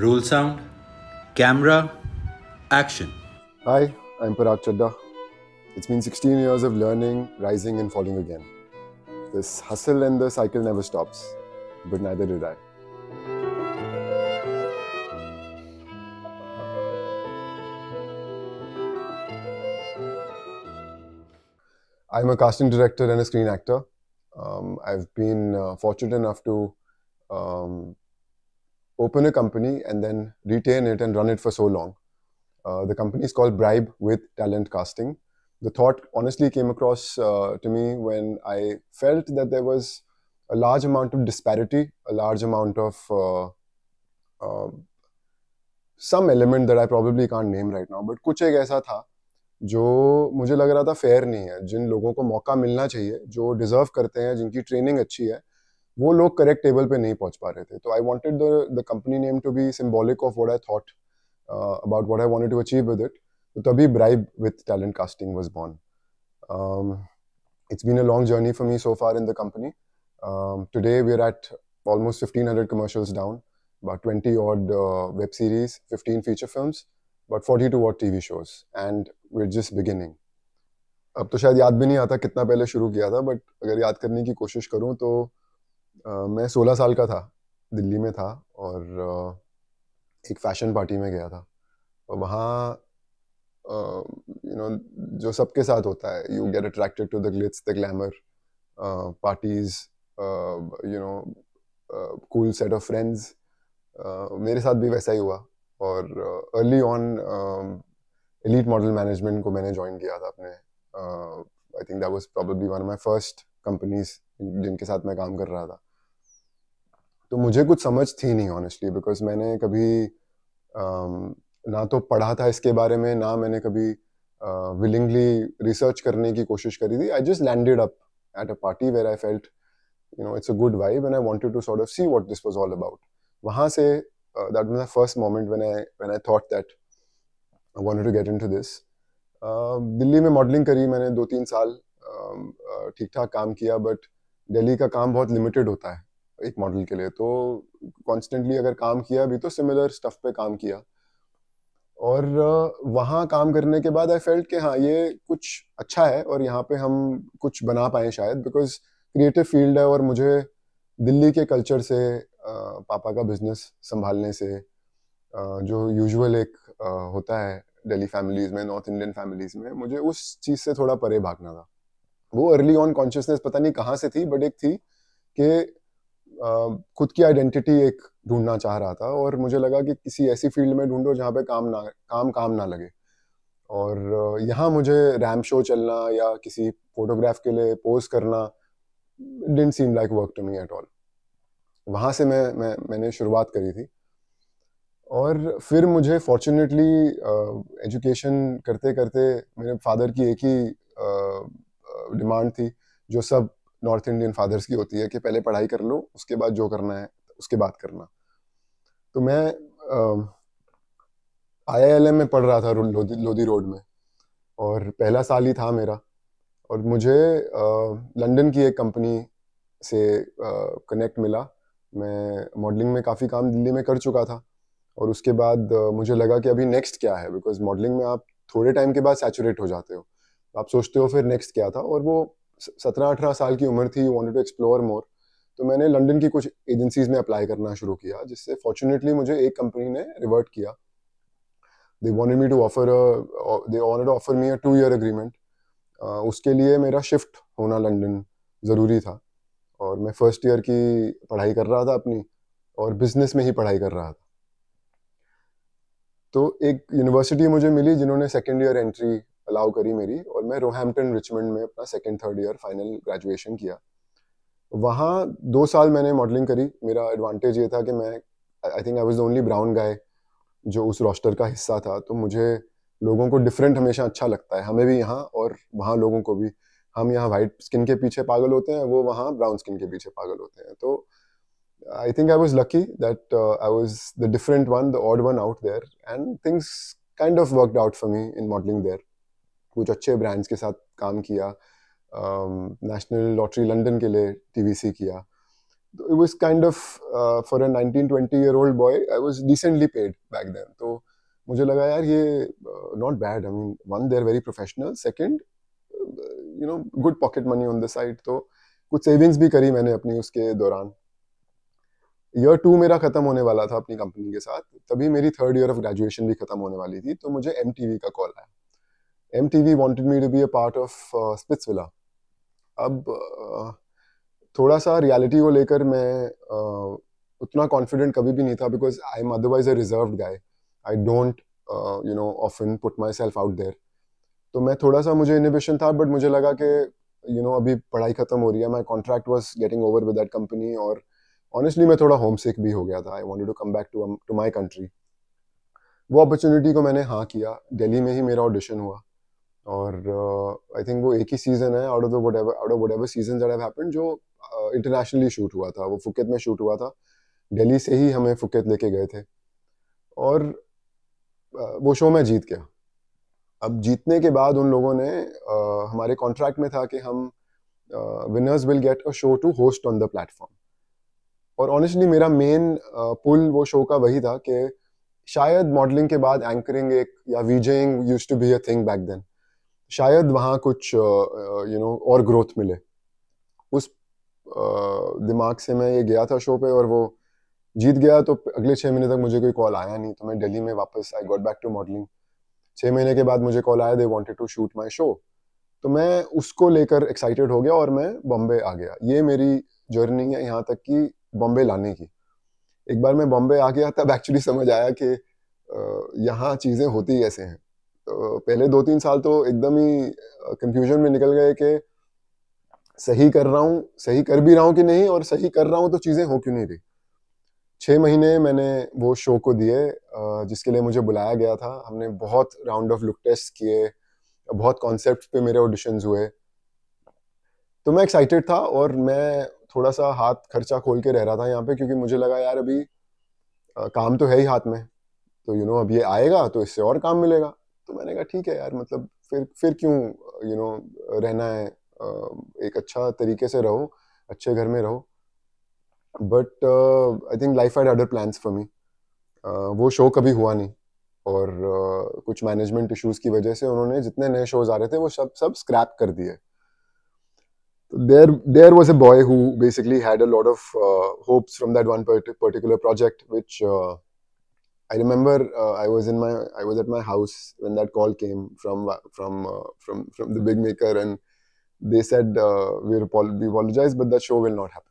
Roll sound, camera, action. Hi, I'm Parag Chadda. It's been 16 years of learning, rising, and falling again. This hustle and the cycle never stops, but neither did I. I'm a casting director and a screen actor. Um, I've been uh, fortunate enough to um, open a company and then retain it and run it for so long. Uh, the company is called Bribe with Talent Casting. The thought honestly came across uh, to me when I felt that there was a large amount of disparity, a large amount of uh, um, some element that I probably can't name right now, but कुछ एक ऐसा था जो मुझे लग रहा था fair नहीं है जिन लोगों को मौका मिलना चाहिए जो deserve करते हैं जिनकी training अच्छी है वो लोग करेक्ट टेबल पे नहीं पहुंच पा रहे थे तो I wanted the the company name to be symbolic of what I thought about what I want to achieve with it तो तभी bribe with talent casting was born it's been a long journey for me so far in the company today we are at hundred commercials down about twenty 20 web series fifteen feature film but forty two 42 T V shows and with just beginning अब तो शायद याद भी नहीं आता कितना पहले शुरू किया था बट अगर याद करने की कोशिश करूँ तो मैं 16 साल का था दिल्ली में था और uh, एक फैशन पार्टी में गया था और वहाँ यू नो जो सबके साथ होता है you get attracted to the glitz the glamour parties you know cool set of friends मेरे साथ भी वैसा ही हुआ और early on elite model management को मैंने ज्वाइन किया था अपने I think that was probably one of my first companies जिनके साथ मैं काम कर रहा था तो मुझे कुछ समझ थी नहीं ऑनेस्टली बिकॉज मैंने कभी um, ना तो पढ़ा था इसके बारे में ना मैंने कभी विलिंगली uh, रिसर्च करने की कोशिश करी थी I just landed up at a party where I felt you know it's a good vibe and I wanted to sort of see what this was all about वहाँ से that was first moment when I when I thought that I want to get to this Delhi में modelling करी मैंने दो तीन साल um, uh, ठीक ठाक काम किया बट दिल्ली का काम बहुत लिमिटेड होता है एक मॉडल के लिए तो कॉन्स्टेंटली अगर काम किया भी तो सिमिलर स्टफ पे काम किया और वहाँ काम करने के बाद आई फेल्ट कि हाँ ये कुछ अच्छा है और यहाँ पे हम कुछ बना पाए शायद बिकॉज क्रिएटिव फील्ड है और मुझे दिल्ली के कल्चर से पापा का बिजनेस संभालने से जो यूजुअल एक होता है दिल्ली फैमिलीज में नॉर्थ इंडियन फैमिलीज में मुझे उस चीज़ से थोड़ा परे भागना था वो अर्ली ऑन कॉन्शियसनेस पता नहीं कहाँ से थी बट एक थी कि खुद की आइडेंटिटी एक ढूंढना चाह रहा था और मुझे लगा कि किसी ऐसी फील्ड में ढूंढो जहाँ पे काम ना काम काम ना लगे और यहाँ मुझे रैम शो चलना या किसी फोटोग्राफ के लिए पोज करना didn't seem like work to me at all वहाँ से मैं मैं मैंने शुरुआत करी थी और फिर मुझे फॉर्चुनेटली एजुकेशन करते करते मेरे फादर की एक ही डिमांड थी जो सब नॉर्थ इंडियन फादर्स की होती है कि पहले पढ़ाई कर लो उसके बाद जो करना है उसके बाद करना तो मैं आई आई में पढ़ रहा था लोधी, लोधी रोड में और पहला साल ही था मेरा और मुझे लंदन की एक कंपनी से कनेक्ट मिला मैं मॉडलिंग में काफ़ी काम दिल्ली में कर चुका था और उसके बाद मुझे लगा कि अभी नेक्स्ट क्या है बिकॉज मॉडलिंग में आप थोड़े टाइम के बाद सैचुरेट हो जाते हो आप सोचते हो फिर नेक्स्ट क्या था और वो सत्रह अठारह साल की उम्र थी वॉन्ट टू एक्सप्लोर मोर तो मैंने लंदन की कुछ एजेंसीज में अप्लाई करना शुरू किया जिससे फॉर्चुनेटली मुझे एक कंपनी ने रिवर्ट किया they want me to offer they wanted offer me a two year agreement उसके लिए मेरा शिफ्ट होना लंदन ज़रूरी था और मैं फर्स्ट ईयर की पढ़ाई कर रहा था अपनी और बिजनेस में ही पढ़ाई कर रहा था तो एक यूनिवर्सिटी मुझे मिली जिन्होंने सेकेंड ईयर एंट्री अलाउ करी मेरी और मैं रोहैम्पटन रिचमंड में अपना second third year final graduation किया वहाँ दो साल मैंने मॉडलिंग करी मेरा एडवांटेज ये था कि मैं I think I was only brown guy जो उस रोस्टर का हिस्सा था तो मुझे लोगों को डिफरेंट हमेशा अच्छा लगता है हमें भी यहाँ और वहाँ लोगों को भी हम यहाँ वाइट स्किन के पीछे पागल होते हैं वो वहाँ ब्राउन स्किन के पीछे पागल होते हैं तो I think I was lucky that I was the different one the odd one out there and things kind of worked out for me in modelling there कुछ अच्छे ब्रांड्स के साथ काम किया नेशनल लॉटरी लंदन के लिए TVC किया तो it was kind of for a 19 20 year old boy I was decently paid back then तो मुझे लगा यार ये not bad I mean one they are very professional second you know good pocket money on the side तो कुछ savings भी करी मैंने अपनी उसके दौरान ईयर टू मेरा ख़त्म होने वाला था अपनी कंपनी के साथ तभी मेरी थर्ड ईयर ऑफ ग्रेजुएशन भी ख़त्म होने वाली थी तो मुझे एम का कॉल आया M V wanted me to be a part of Splitsvilla अब uh, थोड़ा सा रियलिटी को लेकर मैं uh, उतना कॉन्फिडेंट कभी भी नहीं था because I am otherwise a reserve guy I don't you know often put myself out there तो मैं थोड़ा सा मुझे इनिबिशन था बट मुझे लगा कि यू you नो know, अभी पढ़ाई ख़त्म हो रही है my contract was getting over with that company और ऑनेस्टली मैं थोड़ा होम सेक भी हो गया था I want to come back to to my country वो अपॉर्चुनिटी को मैंने हाँ किया दिल्ली में ही मेरा ऑडिशन हुआ और आई uh, थिंक वो एक ही सीजन है out of out of what season happened जो इंटरनेशनली uh, शूट हुआ था वो फुकेत में शूट हुआ था दिल्ली से ही हमें फुकेत लेके गए थे और uh, वो शो मैं जीत गया अब जीतने के बाद उन लोगों ने हमारे कॉन्ट्रैक्ट में था कि हम winners will get a show to host on the platform और ऑनेस्टली मेरा मेन पुल वो शो का वही था कि शायद मॉडलिंग के बाद एंकरिंग एक या VJing use to be a thing back then शायद वहाँ कुछ you uh, know you know, और ग्रोथ मिले उस uh, दिमाग से मैं ये गया था शो पे और वो जीत गया तो अगले छः महीने तक मुझे कोई कॉल आया नहीं तो मैं दिल्ली में वापस I got back to modelling छः महीने के बाद मुझे कॉल आया they wanted to shoot my show तो मैं उसको लेकर एक्साइटेड हो गया और मैं बॉम्बे आ गया ये मेरी जर्नी है यहाँ तक कि बॉम्बे लाने की एक बार मैं बॉम्बे आ गया तब एक्चुअली समझ आया कि यहाँ चीज़ें होती ऐसे हैं तो पहले दो तीन साल तो एकदम ही कंफ्यूजन में निकल गए कि सही कर रहा हूँ सही कर भी रहा हूँ कि नहीं और सही कर रहा हूँ तो चीज़ें हो क्यों नहीं रही छः महीने मैंने वो शो को दिए जिसके लिए मुझे बुलाया गया था हमने बहुत राउंड ऑफ लुक टेस्ट किए बहुत कॉन्सेप्ट पे मेरे ऑडिशंस हुए तो मैं एक्साइटेड था और मैं थोड़ा सा हाथ खर्चा खोल के रह रहा था यहाँ पे क्योंकि मुझे लगा यार अभी आ, काम तो है ही हाथ में तो यू you नो know, अब ये आएगा तो इससे और काम मिलेगा तो मैंने कहा ठीक है यार मतलब फिर फिर क्यों यू you नो know, रहना है एक अच्छा तरीके से रहो अच्छे घर में रहो but I think life had other plans for me वो शो कभी हुआ नहीं और uh, कुछ मैनेजमेंट इश्यूज की वजह से उन्होंने जितने नए शोज आ रहे थे वो सब सब स्क्रैप कर दिए there there was a boy who basically had a lot of hopes from that one particular project which I remember uh, I was in my I was at my house when that call came from from uh, from from the big maker, and they said uh, we we apologize, but that show will not happen.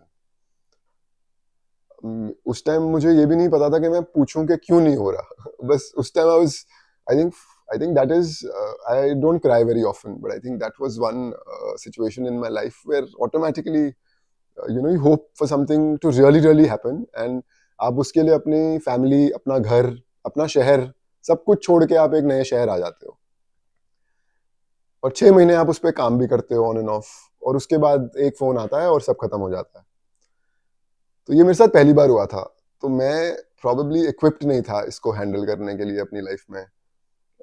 Um, उस time मुझे ये भी नहीं पता था कि मैं पूछूं कि क्यों नहीं हो रहा बस उस time I was I think I think that is I don't cry very often but I think that was one situation in my life where automatically you know you hope for something to really really happen and आप उसके लिए अपनी family अपना घर अपना शहर सब कुछ छोड़ के आप एक नए शहर आ जाते हो और छह महीने आप उस पर काम भी करते हो ऑन एंड ऑफ और उसके बाद एक फ़ोन आता है और सब खत्म हो जाता है तो ये मेरे साथ पहली बार हुआ था तो मैं प्रॉबेबली इक्विप्ड नहीं था इसको हैंडल करने के लिए अपनी लाइफ में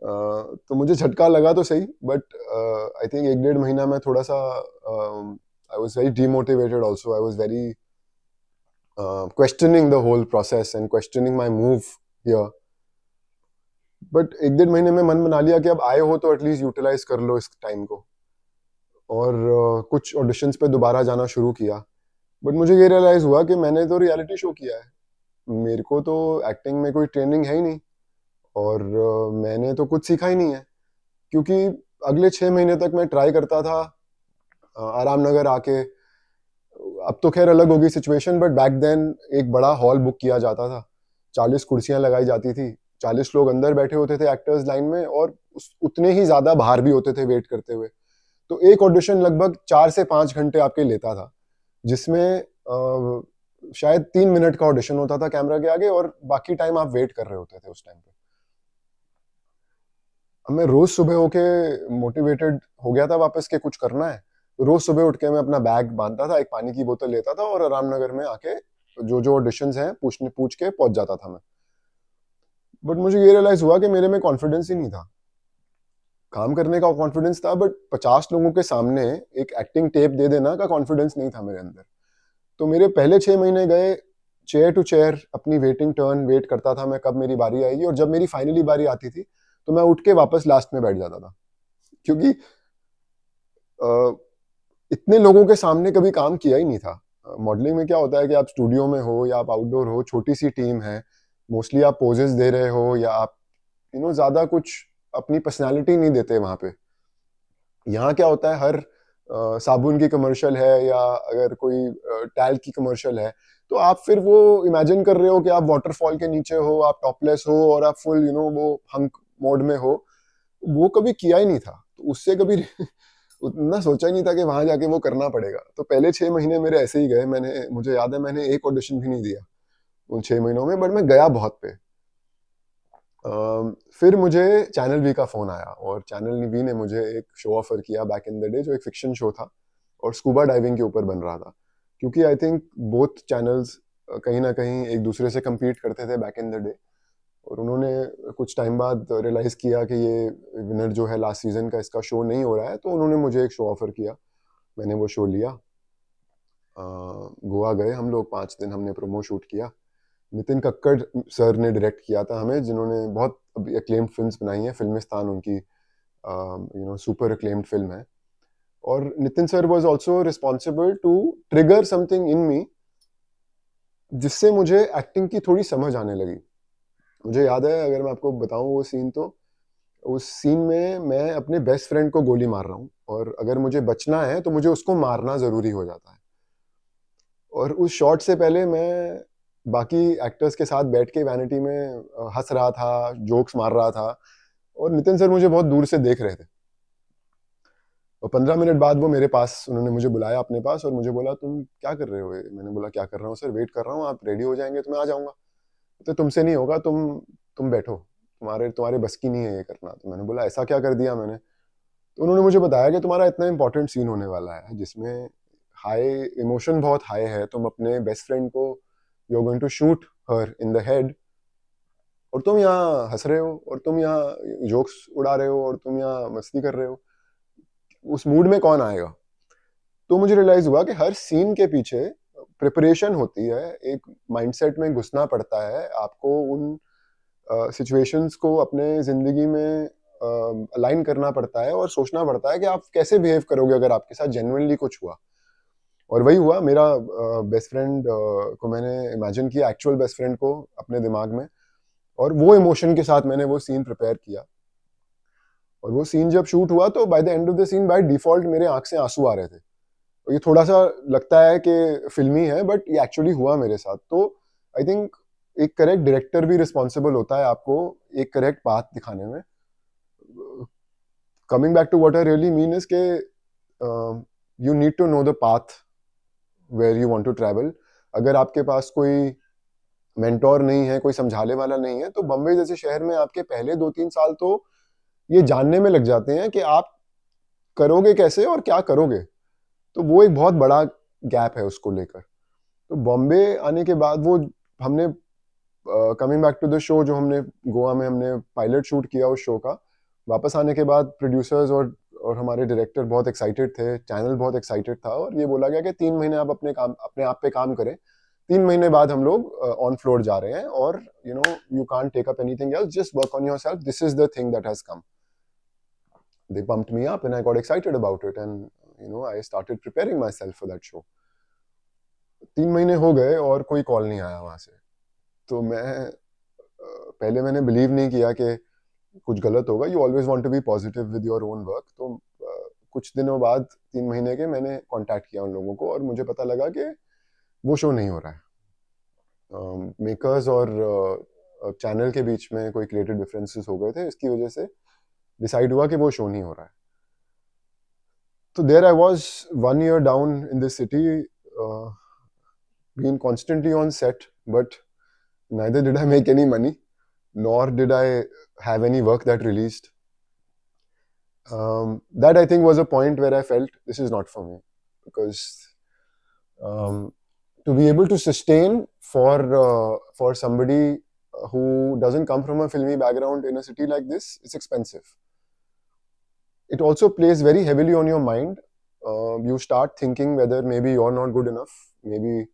Uh, तो मुझे झटका लगा तो सही बट आई थिंक एक डेढ़ महीना में थोड़ा सा I was very demotivated also I was very uh, questioning the whole process and questioning my move here but एक डेढ़ महीने में मन बना लिया कि अब आए हो तो एटलीस्ट यूटिलाइज कर लो इस टाइम को और uh, कुछ ऑडिशंस पे दोबारा जाना शुरू किया बट मुझे ये रियलाइज़ हुआ कि मैंने तो रियलिटी शो किया है मेरे को तो एक्टिंग में कोई ट्रेनिंग है ही नहीं और uh, मैंने तो कुछ सीखा ही नहीं है क्योंकि अगले छः महीने तक मैं ट्राई करता था uh, आराम नगर आके अब तो खैर अलग होगी सिचुएशन बट बैक देन एक बड़ा हॉल बुक किया जाता था चालीस कुर्सियां लगाई जाती थी चालीस लोग अंदर बैठे होते थे एक्टर्स लाइन में और उतने ही ज़्यादा बाहर भी होते थे वेट करते हुए तो एक ऑडिशन लगभग चार से पांच घंटे आपके लेता था जिसमें आ, शायद तीन मिनट का ऑडिशन होता था कैमरा के आगे और बाकी टाइम आप वेट कर रहे होते थे उस टाइम पे अब मैं रोज सुबह होके मोटिवेटेड हो गया था वापस के कुछ करना है रोज सुबह उठ के मैं अपना बैग बांधता था एक पानी की बोतल लेता था और रामनगर में आके जो जो ऑडिशन है पूछने पूछ के पहुंच जाता था मैं बट मुझे ये रियलाइज हुआ कि मेरे में कॉन्फिडेंस ही नहीं था काम करने का कॉन्फिडेंस था बट पचास लोगों के सामने एक एक्टिंग टेप दे देना का कॉन्फिडेंस नहीं था मेरे अंदर तो मेरे पहले छह महीने गए चेयर टू चेयर अपनी वेटिंग टर्न वेट करता था मैं कब मेरी बारी आएगी और जब मेरी फाइनली बारी आती थी तो मैं उठ के वापस लास्ट में बैठ जाता था क्योंकि आ, इतने लोगों के सामने कभी काम किया ही नहीं था मॉडलिंग में क्या होता है कि आप स्टूडियो में हो या आप आउटडोर हो छोटी सी टीम है मोस्टली आप पोजेस दे रहे हो या आप यू नो ज़्यादा कुछ अपनी पर्सनैलिटी नहीं देते वहां पे यहाँ क्या होता है हर आ, साबुन की कमर्शियल है या अगर कोई टैल की कमर्शियल है तो आप फिर वो इमेजिन कर रहे हो कि आप वाटरफॉल के नीचे हो आप टॉपलेस हो और आप फुल यू नो वो हंक मोड में हो वो कभी किया ही नहीं था तो उससे कभी उतना सोचा ही नहीं था कि वहाँ जाके वो करना पड़ेगा तो पहले छः महीने मेरे ऐसे ही गए मैंने मुझे याद है मैंने एक ऑडिशन भी नहीं दिया उन छः महीनों में बट मैं गया बहुत पे uh, फिर मुझे चैनल वी का फ़ोन आया और चैनल वी ने मुझे एक शो ऑफर किया बैक इन द डे जो एक फिक्शन शो था और स्कूबा डाइविंग के ऊपर बन रहा था क्योंकि आई थिंक बोथ चैनल्स कहीं ना कहीं एक दूसरे से कम्पीट करते थे बैक इन द डे और उन्होंने कुछ टाइम बाद रियलाइज़ किया कि ये विनर जो है लास्ट सीज़न का इसका शो नहीं हो रहा है तो उन्होंने मुझे एक शो ऑफ़र किया मैंने वो शो लिया गोवा गए हम लोग पाँच दिन हमने प्रोमो शूट किया नितिन कक्कड़ सर ने डायरेक्ट किया था हमें जिन्होंने बहुत अभी अक्लेम्ड फिल्म बनाई हैं फिल्मिस्तान उनकी you know super acclaimed film है और Nitin sir was also responsible to trigger something in me जिससे मुझे एक्टिंग की थोड़ी समझ आने लगी मुझे याद है अगर मैं आपको बताऊँ वो सीन तो उस सीन में मैं अपने बेस्ट फ्रेंड को गोली मार रहा हूँ और अगर मुझे बचना है तो मुझे उसको मारना ज़रूरी हो जाता है और उस शॉट से पहले मैं बाकी एक्टर्स के साथ बैठ के वैनिटी में हंस रहा था जोक्स मार रहा था और नितिन सर मुझे बहुत दूर से देख रहे थे और पंद्रह मिनट बाद वो मेरे पास उन्होंने मुझे बुलाया अपने पास और मुझे बोला तुम क्या कर रहे हो मैंने बोला क्या कर रहा हूँ सर वेट कर रहा हूँ आप रेडी हो जाएंगे तो मैं आ जाऊँगा तो तुमसे नहीं होगा तुम तुम बैठो तुम्हारे तुम्हारे बस की नहीं है ये करना तो मैंने बोला ऐसा क्या कर दिया मैंने तो उन्होंने मुझे बताया कि तुम्हारा इतना इंपॉर्टेंट सीन होने वाला है जिसमें हाई इमोशन बहुत हाई है तुम अपने बेस्ट फ्रेंड को you going to shoot her in the head और तुम यहाँ हंस रहे हो और तुम यहाँ जोक्स उड़ा रहे हो और तुम यहाँ मस्ती कर रहे हो उस मूड में कौन आएगा तो मुझे रियलाइज हुआ कि हर सीन के पीछे प्रिपरेशन होती है एक माइंडसेट में घुसना पड़ता है आपको उन सिचुएशंस uh, को अपने ज़िंदगी में अलाइन uh, करना पड़ता है और सोचना पड़ता है कि आप कैसे बिहेव करोगे अगर आपके साथ जेनुनली कुछ हुआ और वही हुआ मेरा बेस्ट uh, फ्रेंड uh, को मैंने इमेजिन किया एक्चुअल बेस्ट फ्रेंड को अपने दिमाग में और वो इमोशन के साथ मैंने वो सीन प्रिपेयर किया और वो सीन जब शूट हुआ तो by the end of the scene by default मेरे आंख से आंसू आ रहे थे ये थोड़ा सा लगता है कि फिल्मी है बट ये एक्चुअली हुआ मेरे साथ तो आई थिंक एक करेक्ट डायरेक्टर भी रिस्पॉन्सिबल होता है आपको एक करेक्ट पाथ दिखाने में coming back to what I really mean is के you need to know the path where you want to travel अगर आपके पास कोई मेंटोर नहीं है कोई समझाने वाला नहीं है तो बम्बे जैसे शहर में आपके पहले दो तीन साल तो ये जानने में लग जाते हैं कि आप करोगे कैसे और क्या करोगे तो वो एक बहुत बड़ा गैप है उसको लेकर तो बॉम्बे आने के बाद वो हमने coming back to the show जो हमने गोवा में हमने पायलट शूट किया उस शो का वापस आने के बाद प्रोड्यूसर्स और और हमारे डायरेक्टर बहुत एक्साइटेड थे चैनल बहुत एक्साइटेड था और ये बोला गया कि तीन महीने आप अपने काम अपने आप पे काम करें तीन महीने बाद हम लोग ऑन फ्लोर जा रहे हैं और you know you can't take up anything else just work on yourself this is the thing that has come they pump me up and I got excited about it and you know I started preparing myself for that show तीन महीने हो गए और कोई call नहीं आया वहाँ से तो मैं पहले मैंने बिलीव नहीं किया कि कुछ गलत होगा you always want to be positive with your own work तो कुछ दिनों बाद तीन महीने के मैंने कॉन्टैक्ट किया उन लोगों को और मुझे पता लगा कि वो शो नहीं हो रहा है मेकर्स uh, और चैनल uh, के बीच में कोई क्रिएटिव डिफरेंसेस हो गए थे इसकी वजह से डिसाइड हुआ कि वो शो नहीं हो रहा है So there I was one year down in the city, uh, being constantly on set, but neither did I make any money, nor did I have any work that released. Um, that I think was a point where I felt this is not for me because um, to be able to sustain for uh, for somebody who doesn't come from a filmy background in a city like this, it's expensive. it also plays very heavily on your mind uh, you start thinking whether maybe you're not good enough maybe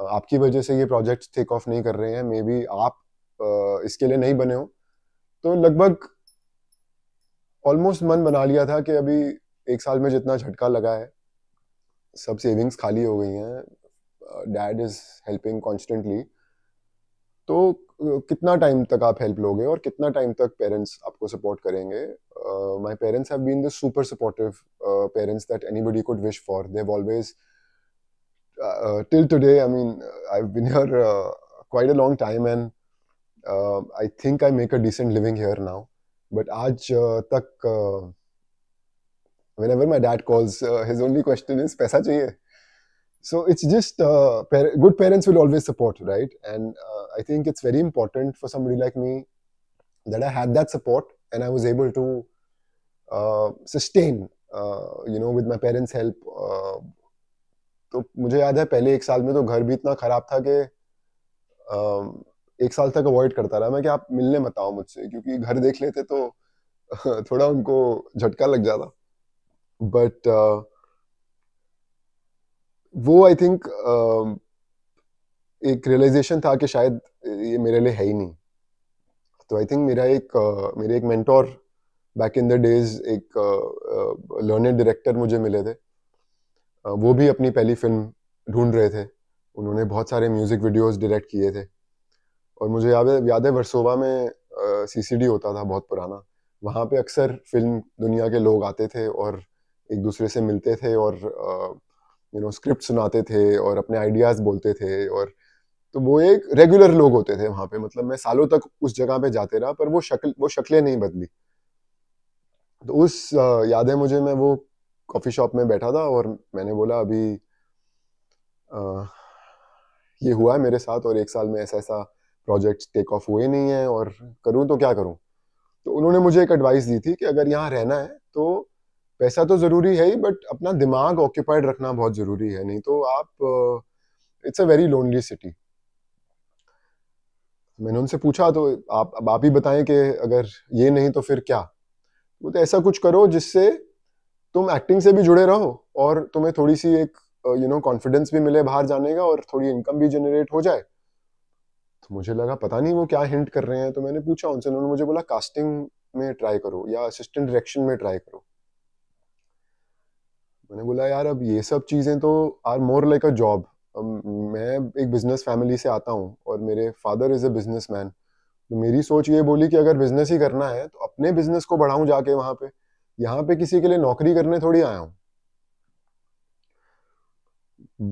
uh, आपकी वजह से ये project take off नहीं कर रहे हैं may be आप uh, इसके लिए नहीं बने हो तो लगभग ऑलमोस्ट मन बना लिया था कि अभी एक साल में जितना झटका लगा है सब सेविंग्स खाली हो गई हैं डैड इज हेल्पिंग कॉन्स्टेंटली तो कितना टाइम तक आप हेल्प लोगे और कितना टाइम तक पेरेंट्स आपको सपोर्ट करेंगे my parents have been the super supportive parents that anybody could wish for they have always till today I mean I have been here quite a long time and I think I make a decent living here now but आज तक whenever my dad calls his only question is पैसा चाहिए? so it's just uh, par good parents will always support right and uh, i think it's very important for somebody like me that i had that support and i was able to uh, sustain you know with my parents help तो मुझे याद है पहले एक साल में तो घर भी इतना खराब था कि uh, एक साल तक अवॉइड करता रहा मैं कि आप मिलने मत आओ मुझसे क्योंकि घर देख लेते तो थोड़ा उनको झटका लग जाता बट uh, वो आई थिंक um, एक रियलाइजेशन था कि शायद ये मेरे लिए है ही नहीं तो आई थिंक मेरा एक uh, मेरे एक mentor back in the days एक लर्नर uh, डायरेक्टर uh, मुझे मिले थे वो भी अपनी पहली फिल्म ढूंढ रहे थे उन्होंने बहुत सारे म्यूज़िक वीडियोस डायरेक्ट किए थे और मुझे याद है याद है वर्सोवा में सीसीडी होता था बहुत पुराना वहाँ पे अक्सर फिल्म दुनिया के लोग आते थे और एक दूसरे से मिलते थे और यू नो स्क्रिप्ट सुनाते थे और अपने आइडियाज़ बोलते थे और तो वो एक रेगुलर लोग होते थे वहां पे मतलब मैं सालों तक उस जगह पे जाते रहा पर वो शक्ल वो शक्लें नहीं बदली तो उस याद है मुझे मैं वो कॉफ़ी शॉप में बैठा था और मैंने बोला अभी आ, ये हुआ है मेरे साथ और एक साल में ऐसा ऐसा प्रोजेक्ट टेक ऑफ हुए नहीं है और करूँ तो क्या करूँ तो उन्होंने मुझे एक एडवाइस दी थी कि अगर यहाँ रहना है तो पैसा तो ज़रूरी है ही बट अपना दिमाग ऑक्यूपाइड रखना बहुत ज़रूरी है नहीं तो आप it's a very lonely city मैंने उनसे पूछा तो आप अब आप ही बताएं कि अगर ये नहीं तो फिर क्या वो तो ऐसा कुछ करो जिससे तुम एक्टिंग से भी जुड़े रहो और तुम्हें थोड़ी सी एक यू नो कॉन्फिडेंस भी मिले बाहर जाने का और थोड़ी इनकम भी जनरेट हो जाए तो मुझे लगा पता नहीं वो क्या हिंट कर रहे हैं तो मैंने पूछा उनसे उन्होंने मुझे बोला कास्टिंग में ट्राई करो या असिस्टेंट डायरेक्शन में ट्राई करो मैंने बोला यार अब ये सब चीज़ें तो are more like a job मैं एक बिजनेस फैमिली से आता हूँ और मेरे father is a businessman तो मेरी सोच ये बोली कि अगर बिजनेस ही करना है तो अपने बिजनेस को बढ़ाऊँ जाके वहाँ पे यहाँ पे किसी के लिए नौकरी करने थोड़ी आया हूँ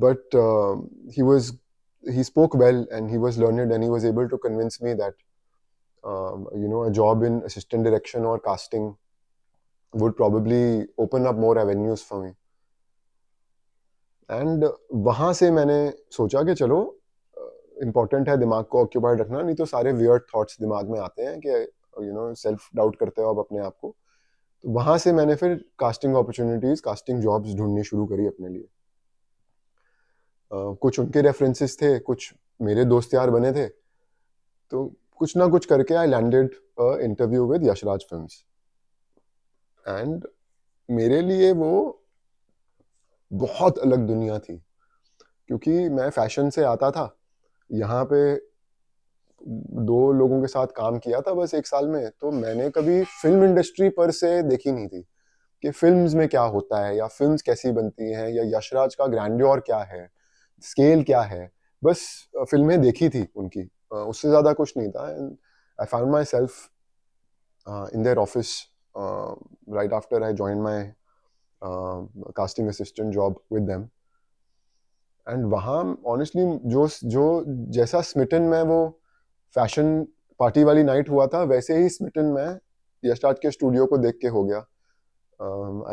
but he was he spoke well and he was learned and he was able to convince me that you know a job in assistant direction और casting would probably open up more avenues for me and वहाँ से मैंने सोचा कि चलो important uh, है दिमाग को ऑक्यूपाइड रखना नहीं तो सारे वियर्ड थॉट्स दिमाग में आते हैं कि यू नो सेल्फ डाउट करते हो आप अपने आप को तो वहाँ से मैंने फिर कास्टिंग अपॉर्चुनिटीज़ कास्टिंग जॉब्स ढूंढनी शुरू करी अपने लिए uh, कुछ उनके रेफरेंसेस थे कुछ मेरे दोस्त यार बने थे तो कुछ ना कुछ करके I landed interview with Yashraj film and मेरे लिए वो बहुत अलग दुनिया थी क्योंकि मैं फैशन से आता था यहाँ पे दो लोगों के साथ काम किया था बस एक साल में तो मैंने कभी फिल्म इंडस्ट्री पर से देखी नहीं थी कि फिल्म्स में क्या होता है या फिल्म्स कैसी बनती हैं या यशराज का ग्रैंड्योर क्या है स्केल क्या है बस फिल्में देखी थी उनकी उससे ज़्यादा कुछ नहीं था and I found myself in their office right after I join my casting assistant job with them and वहाँ ऑनेस्टली जो जो जैसा स्मिटन में वो फैशन पार्टी वाली नाइट हुआ था वैसे ही स्मिटन में यशराज के स्टूडियो को देख के हो गया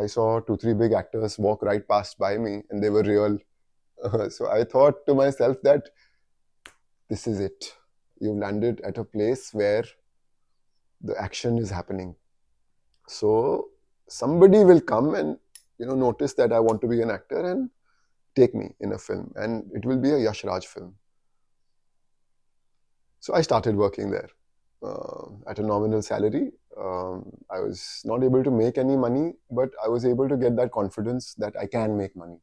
I saw two three big actors walk right past by me and they were real so I thought to myself that this is it you landed at a place where the action is happening so somebody will come and you know, notice that I want to be an actor and take me in a film. And it will be a Yash Raj film. So I started working there uh, at a nominal salary. Um, I was not able to make any money, but I was able to get that confidence that I can make money.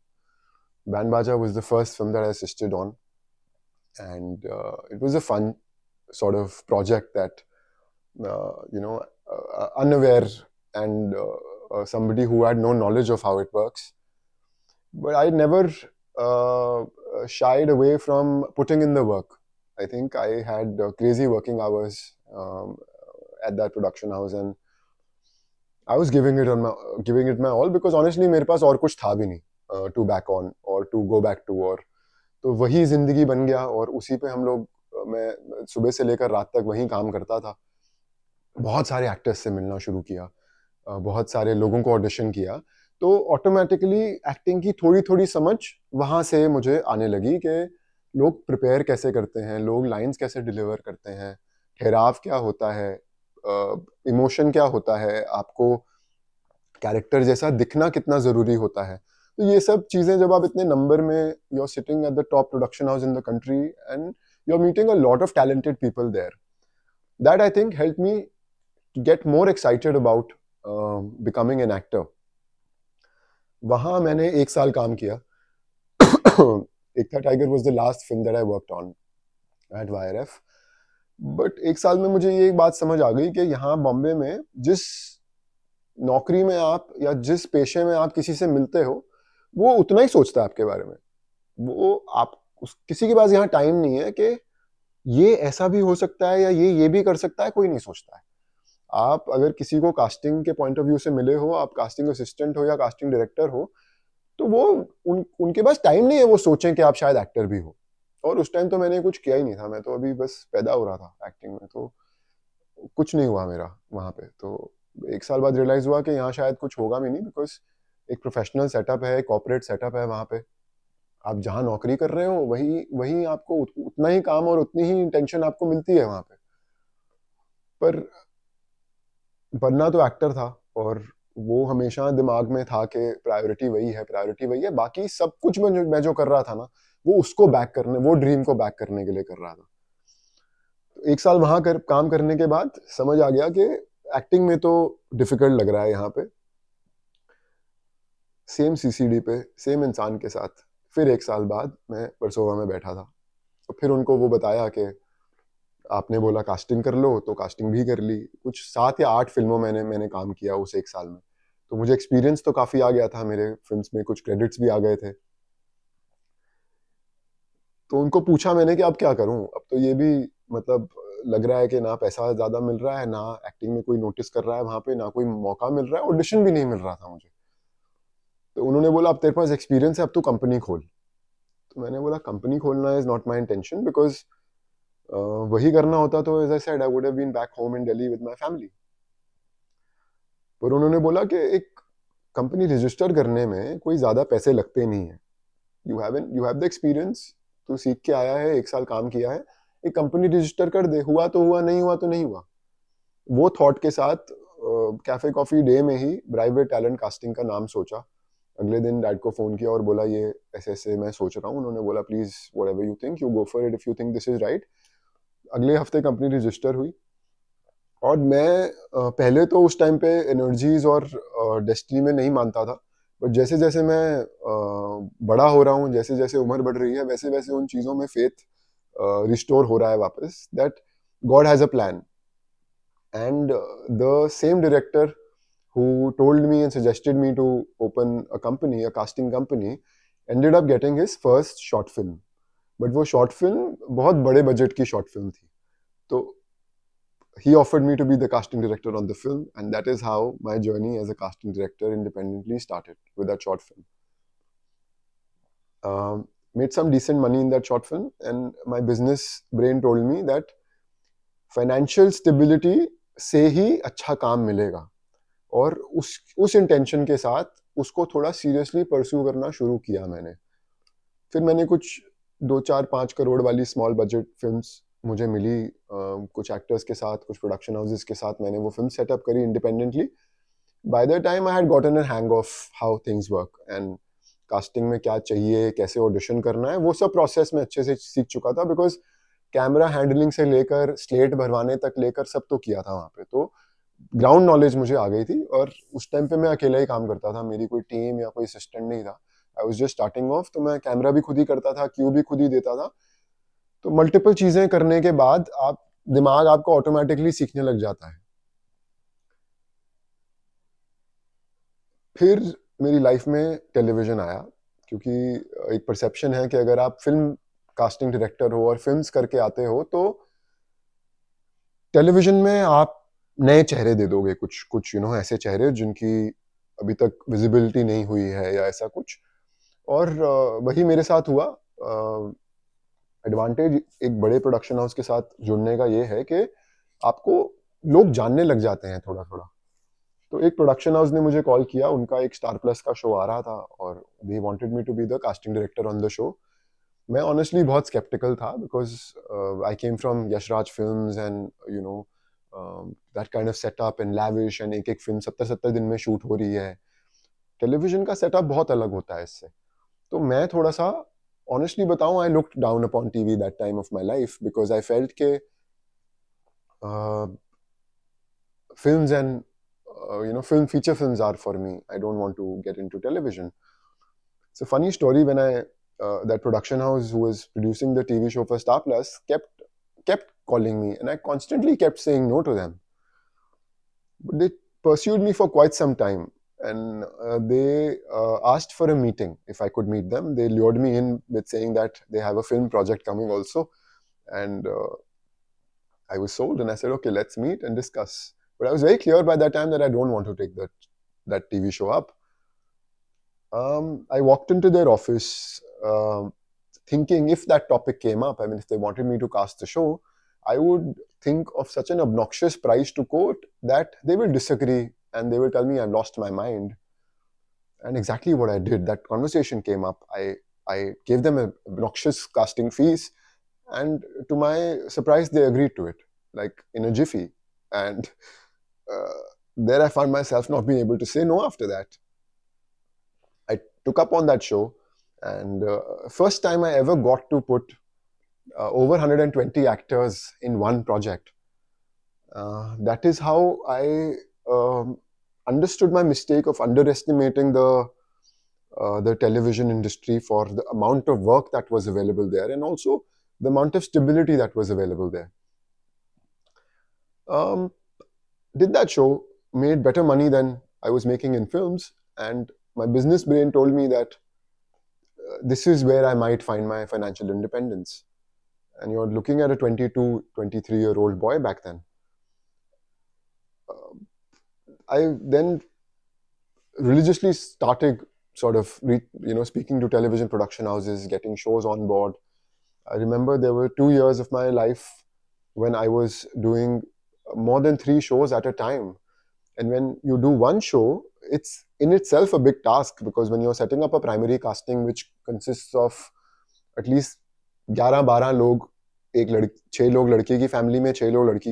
Banbaja was the first film that I assisted on. And uh, it was a fun sort of project that, uh, you know, uh, uh, unaware and uh, uh, somebody who had no knowledge of how it works. But I never uh, shied away from putting in the work. I think I had uh, crazy working hours um, at that production house, and I was giving it on my giving it my all because honestly, मेरे पास और कुछ था भी नहीं to back on or to go back to or तो वही जिंदगी बन गया और उसी पे हम लोग मैं सुबह से लेकर रात तक वहीं काम करता था बहुत सारे एक्टर्स से मिलना शुरू किया बहुत सारे लोगों को ऑडिशन किया तो ऑटोमेटिकली एक्टिंग की थोड़ी थोड़ी समझ वहाँ से मुझे आने लगी कि लोग प्रिपेयर कैसे करते हैं लोग लाइंस कैसे डिलीवर करते हैं ठहराव क्या होता है इमोशन क्या होता है आपको कैरेक्टर जैसा दिखना कितना ज़रूरी होता है तो ये सब चीज़ें जब आप इतने नंबर में you are sitting at the top production house in the country and you are meeting a lot of talented people there that I think help me get more excited about becoming an actor वहां मैंने एक साल काम किया था Tiger was the last film that I work on at Y F but एक साल में मुझे ये बात समझ आ गई कि यहाँ बॉम्बे में जिस नौकरी में आप या जिस पेशे में आप किसी से मिलते हो वो उतना ही सोचता है आपके बारे में वो आप उस किसी के पास यहाँ टाइम नहीं है कि ये ऐसा भी हो सकता है या ये ये भी कर सकता है कोई नहीं सोचता है आप अगर किसी को कास्टिंग के पॉइंट ऑफ व्यू से मिले हो आप कास्टिंग असिस्टेंट हो या कास्टिंग डायरेक्टर हो तो वो उन उनके पास टाइम नहीं है वो सोचें कि आप शायद एक्टर भी हो और उस टाइम तो मैंने कुछ किया ही नहीं था मैं तो अभी बस पैदा हो रहा था एक्टिंग में तो कुछ नहीं हुआ मेरा वहाँ पे तो एक साल बाद रियलाइज हुआ कि यहाँ शायद कुछ होगा भी नहीं बिकॉज एक प्रोफेशनल सेटअप है एक कॉपरेट सेटअप है वहाँ पे आप जहाँ नौकरी कर रहे हो वही वही आपको उतना ही काम और उतनी ही टेंशन आपको मिलती है वहाँ पे पर बनना तो एक्टर था और वो हमेशा दिमाग में था कि प्रायोरिटी वही है प्रायोरिटी वही है बाकी सब कुछ मैं जो मैं जो कर रहा था ना वो उसको बैक करने वो ड्रीम को बैक करने के लिए कर रहा था एक साल वहाँ कर काम करने के बाद समझ आ गया कि एक्टिंग में तो डिफिकल्ट लग रहा है यहाँ पे सेम सीसीडी पे सेम इंसान के साथ फिर एक साल बाद मैं परसोवा में बैठा था तो फिर उनको वो बताया कि आपने बोला कास्टिंग कर लो तो कास्टिंग भी कर ली कुछ सात या आठ फिल्मों मैंने मैंने काम किया उस एक साल में तो मुझे एक्सपीरियंस तो काफ़ी आ गया था मेरे फिल्म में कुछ क्रेडिट्स भी आ गए थे तो उनको पूछा मैंने कि अब क्या करूं अब तो ये भी मतलब लग रहा है कि ना पैसा ज़्यादा मिल रहा है ना एक्टिंग में कोई नोटिस कर रहा है वहां पे ना कोई मौका मिल रहा है ऑडिशन भी नहीं मिल रहा था मुझे तो उन्होंने बोला अब तेरे पास एक्सपीरियंस है अब तू कंपनी खोल तो मैंने बोला कंपनी खोलना is not my intention because वही करना होता तो as I said I would have been back home in Delhi with my family पर उन्होंने बोला कि एक कंपनी रजिस्टर करने में कोई ज़्यादा पैसे लगते नहीं है you have an you have the experience तू सीख के आया है एक साल काम किया है एक कंपनी रजिस्टर कर दे हुआ तो हुआ नहीं हुआ तो नहीं हुआ वो थॉट के साथ कैफे कॉफी डे में ही ब्राइवेट टैलेंट कास्टिंग का नाम सोचा अगले दिन डैड को फ़ोन किया और बोला ये ऐसे ऐसे मैं सोच रहा हूँ उन्होंने बोला please whatever you think you go for it if you think this is right अगले हफ्ते कंपनी रजिस्टर हुई और मैं पहले तो उस टाइम पे एनर्जीज और डेस्टिनी में नहीं मानता था बट जैसे जैसे मैं बड़ा हो रहा हूँ जैसे जैसे उम्र बढ़ रही है वैसे वैसे उन चीज़ों में फेथ रिस्टोर हो रहा है वापस that god has a plan and the same director who told me and suggested me to open a company a casting company ended up getting his first short film but वो short film बहुत बड़े budget की short film थी तो he offered me to be the casting director on the film and that is how my journey as a casting director independently started with that short film made some decent money in that short film and my business brain told me that financial stability से ही अच्छा काम मिलेगा और उस उस intention के साथ उसको थोड़ा सीरियसली परस्यू करना शुरू किया मैंने फिर मैंने कुछ दो चार पाँच करोड़ वाली स्मॉल बजट फिल्म मुझे मिली कुछ एक्टर्स के साथ कुछ प्रोडक्शन हाउसेज के साथ मैंने वो फिल्म सेटअप करी independently by the time I had gotten an hang of how things work and casting में क्या चाहिए कैसे ऑडिशन करना है वो सब प्रोसेस में अच्छे से सीख चुका था बिकॉज कैमरा हैंडलिंग से लेकर स्लेट भरवाने तक लेकर सब तो किया था वहाँ पे तो ग्राउंड नॉलेज मुझे आ गई थी और उस टाइम पे मैं अकेला ही काम करता था मेरी कोई टीम या कोई असिस्टेंट नहीं था I was just starting off तो मैं कैमरा भी खुद ही करता था क्यू भी खुद ही देता था तो मल्टीपल चीज़ें करने के बाद आप दिमाग आपको ऑटोमेटिकली सीखने लग जाता है फिर मेरी लाइफ में टेलीविज़न आया क्योंकि एक परसेप्शन है कि अगर आप फिल्म कास्टिंग डायरेक्टर हो और फिल्म्स करके आते हो तो टेलीविज़न में आप नए चेहरे दे दोगे कुछ कुछ यू you नो know, ऐसे चेहरे जिनकी अभी तक विजिबिलिटी नहीं हुई है या ऐसा कुछ और वही मेरे साथ हुआ एडवांटेज एक बड़े प्रोडक्शन हाउस के साथ जुड़ने का ये है कि आपको लोग जानने लग जाते हैं थोड़ा थोड़ा तो एक प्रोडक्शन हाउस ने मुझे कॉल किया उनका एक स्टार प्लस का शो आ रहा था और they wanted me to be the casting director on the show मैं ऑनेस्टली बहुत स्केप्टिकल था because I came from Yash Raj film and you know that kind of setup and lavish and एक एक फिल्म सत्तर सत्तर दिन में शूट हो रही है टेलीविजन का सेटअप बहुत अलग होता है इससे तो मैं थोड़ा सा ऑनेस्टली बताऊं I look down upon TV that time of my life because I felt के film and you know film feature film are for me I don't want to get into television it's funny story when I that production house who was producing the TV show for Star Plus kept kept calling me and I constantly kept saying no to them. But they pursued me for quite some time. and uh, they uh, asked for a meeting if I could meet them. They lured me in with saying that they have a film project coming also, and uh, I was sold. And I said, okay, let's meet and discuss. But I was very clear by that time that I don't want to take that that TV show up. Um, I walked into their office um, thinking if that topic came up, I mean, if they wanted me to cast the show, I would think of such an obnoxious price to quote that they will disagree and they will tell me I lost my mind. And exactly what I did, that conversation came up. I, I gave them obnoxious casting fees, and to my surprise, they agreed to it, like in a jiffy. And uh, there I found myself not being able to say no after that. I took up on that show, and uh, first time I ever got to put uh, over 120 actors in one project. Uh, that is how I um, understood my mistake of underestimating the uh, the television industry for the amount of work that was available there and also the amount of stability that was available there. Um, did that show, made better money than I was making in films, and my business brain told me that uh, this is where I might find my financial independence. And you're looking at a 22, 23 year old boy back then. Um, I then religiously started sort of re, you know speaking to television production houses, getting shows on board. I remember there were two years of my life when I was doing more than three shows at a time. And when you do one show, it's in itself a big task because when you're setting up a primary casting which consists of at least 11-12 log एक लड़ छः लोग लड़के की family में छः लोग लड़की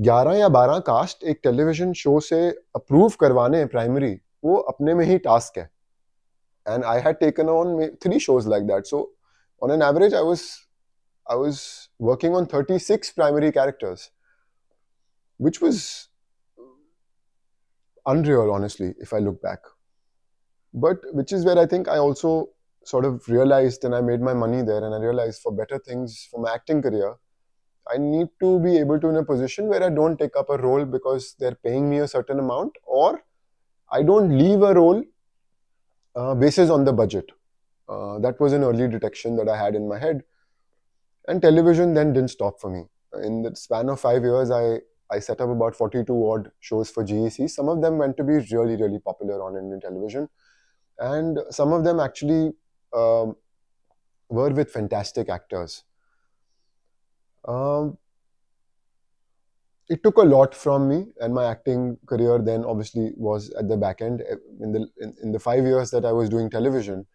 11 या 12 कास्ट एक टेलीविजन शो से अप्रूव करवाने प्राइमरी वो अपने में ही टास्क है and I had taken on three shows like that so an average I I was working 36 primary characters which was unreal honestly if I look back but which is where I think I also sort of realise and i made my money there and i realized for better things for my acting career I need to be able to in a position where I don't take up a role because they're paying me a certain amount or I don't leave a role uh, basis on the budget. Uh, that was an early detection that I had in my head. And television then didn't stop for me. In the span of five years, I, I set up about 42 odd shows for GEC. Some of them went to be really, really popular on Indian television. And some of them actually um, were with fantastic actors. Um, it took a lot from me, and my acting career then obviously was at the back end. In the in, in the five years that I was doing television,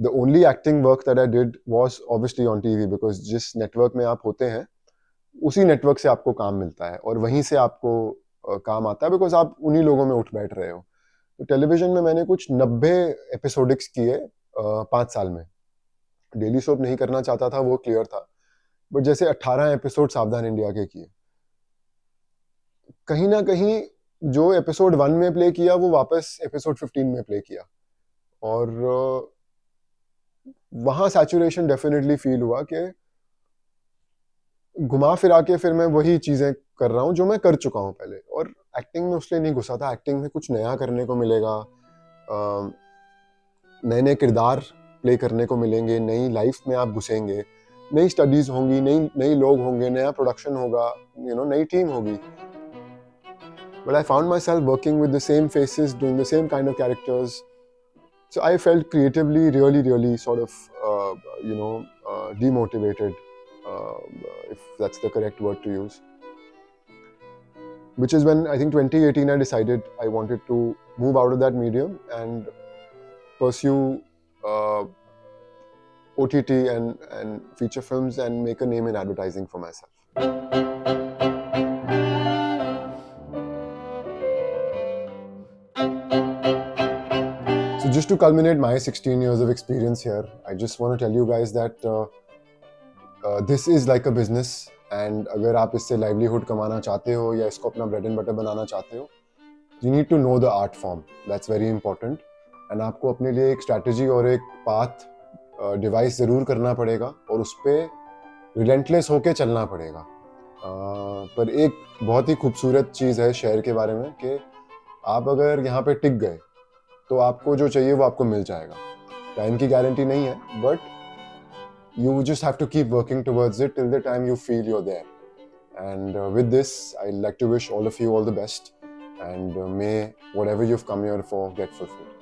the only acting work that I did was obviously on TV because just network mein aap hote hain, usi network से आपको काम मिलता है और वहीं से आपको uh, काम आता है बिकॉज आप उन्हीं लोगों में उठ बैठ रहे हो तो टेलीविजन में मैंने कुछ नब्बे एपिसोडिक्स किए पाँच साल में डेली सोप नहीं करना चाहता था वो क्लियर था बट जैसे 18 एपिसोड सावधान इंडिया के किए कहीं ना कहीं जो एपिसोड वन में प्ले किया वो वापस एपिसोड फिफ्टीन में प्ले किया और वहां सैचुरेशन डेफिनेटली फील हुआ कि घुमा फिरा के फिर मैं वही चीज़ें कर रहा हूँ जो मैं कर चुका हूँ पहले और एक्टिंग में उसलिए नहीं घुसा था एक्टिंग में कुछ नया करने को मिलेगा नए नए किरदार प्ले करने को मिलेंगे नई लाइफ में आप घुसेंगे नई स्टडीज होंगी नई नई लोग होंगे नया प्रोडक्शन होगा यू नो नई टीम होगी but I found myself working with the same faces doing the same kind of characters so I felt creatively really really sort of you know demotivated if that's the correct word to use which is when I think twenty eighteen I decided I wanted to move out of that medium and pursue OTT and, and feature films and make a name in advertising for myself. So, just to culminate my 16 years of experience here, I just want to tell you guys that uh, uh, this is like a business. and अगर आप इससे livelihood कमाना चाहते हो या इसको अपना bread and butter बनाना चाहते हो you need to know the art form that's very important and आपको अपने लिए एक और एक डिवाइस ज़रूर करना पड़ेगा और उस पर रिलेंटलेस होके चलना पड़ेगा आ, पर एक बहुत ही खूबसूरत चीज़ है शहर के बारे में कि आप अगर यहाँ पे टिक गए तो आपको जो चाहिए वो आपको मिल जाएगा टाइम की गारंटी नहीं है but you just have to keep working towards it till the time you feel you're there and with this I like to wish all of you all the best and may whatever you come your for get get